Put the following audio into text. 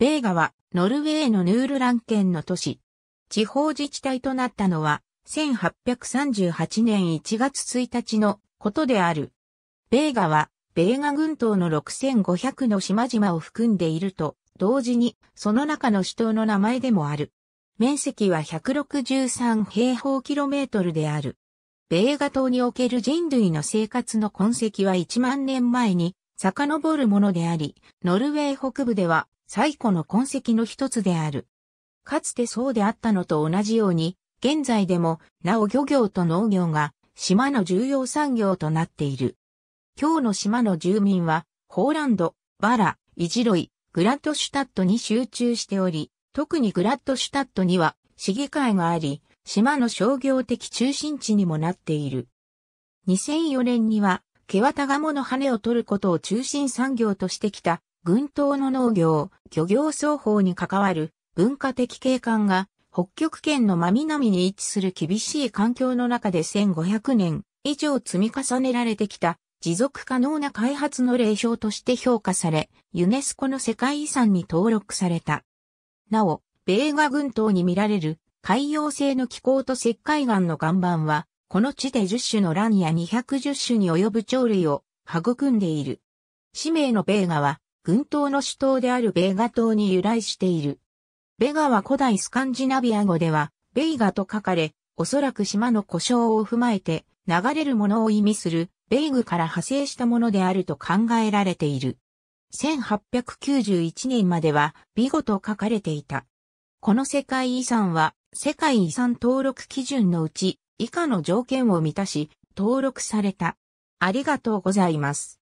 ベーガはノルウェーのヌールラン県の都市。地方自治体となったのは1838年1月1日のことである。ベーガはベーガ群島の6500の島々を含んでいると同時にその中の首都の名前でもある。面積は163平方キロメートルである。ベーガ島における人類の生活の痕跡は1万年前に遡るものであり、ノルウェー北部では最古の痕跡の一つである。かつてそうであったのと同じように、現在でも、なお漁業と農業が、島の重要産業となっている。今日の島の住民は、ホーランド、バラ、イジロイ、グラッドシュタットに集中しており、特にグラッドシュタットには、市議会があり、島の商業的中心地にもなっている。2004年には、ケワタガモの羽を取ることを中心産業としてきた群島の農業、漁業双方に関わる文化的景観が北極圏の真南に位置する厳しい環境の中で1500年以上積み重ねられてきた持続可能な開発の例表として評価され、ユネスコの世界遺産に登録された。なお、米ガ群島に見られる海洋性の気候と石灰岩の岩盤は、この地で10種の卵や210種に及ぶ鳥類を育んでいる。氏名の米ガは、群島の主島であるベーガ島に由来している。ベガは古代スカンジナビア語では、ベイガと書かれ、おそらく島の故障を踏まえて、流れるものを意味する、ベイグから派生したものであると考えられている。1891年までは、ビゴと書かれていた。この世界遺産は、世界遺産登録基準のうち、以下の条件を満たし、登録された。ありがとうございます。